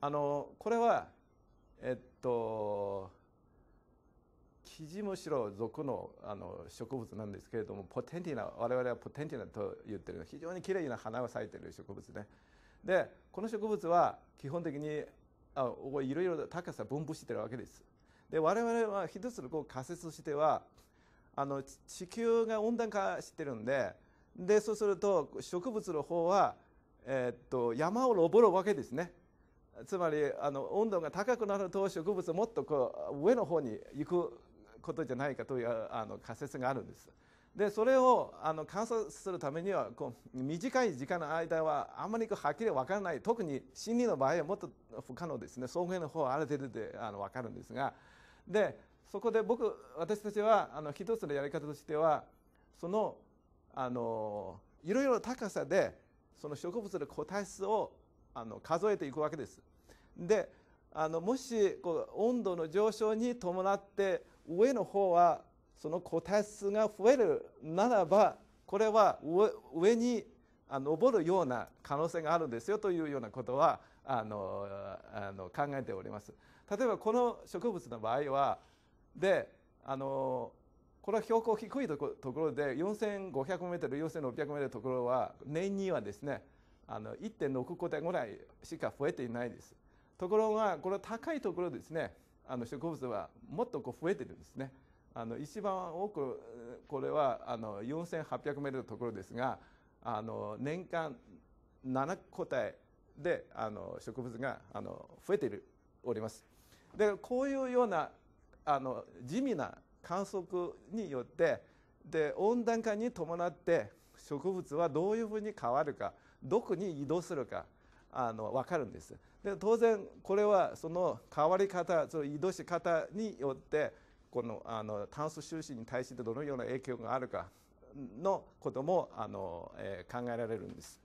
あのこれはえっとキジムシロ属のあの植物なんですけれどもポテンティナ我々はポテンティナと言ってる非常にきれいな花が咲いてる植物ね。でこの植物は基本的にあいろいろ高さ分布してるわけです。で我々は一つのこう仮説としてはあの地球が温暖化してるんででそうすると植物の方は、えっと山を登るわけですね。つまりあの温度が高くなると植物もっとこう上の方に行くことじゃないかというあの仮説があるんです。でそれをあの観察するためにはこう短い時間の間はあんまりこうはっきり分からない特に森林の場合はもっと不可能ですね草原の方はある程度であの分かるんですがでそこで僕私たちはあの一つのやり方としてはそのあのいろいろ高さでその植物の個体数をあの数えていくわけです。であのもしこう温度の上昇に伴って上の方はその個体数が増えるならばこれは上に上るような可能性があるんですよというようなことはあのあの考えております。例えばこの植物の場合はであのこれは標高低いところで 4500m4600m のところは年にはですね1.6個体ぐらいしか増えていないです。ところがこの高いところですねあの植物はもっとこう増えてるんですねあの一番多くこれはあの4800メートルのところですがあの年間7個体であの植物があの増えておりますでこういうようなあの地味な観測によってで温暖化に伴って植物はどういうふうに変わるかどこに移動するかあの分かるんですで当然これはその変わり方その移動し方によってこのあの炭素収支に対してどのような影響があるかのこともあの、えー、考えられるんです。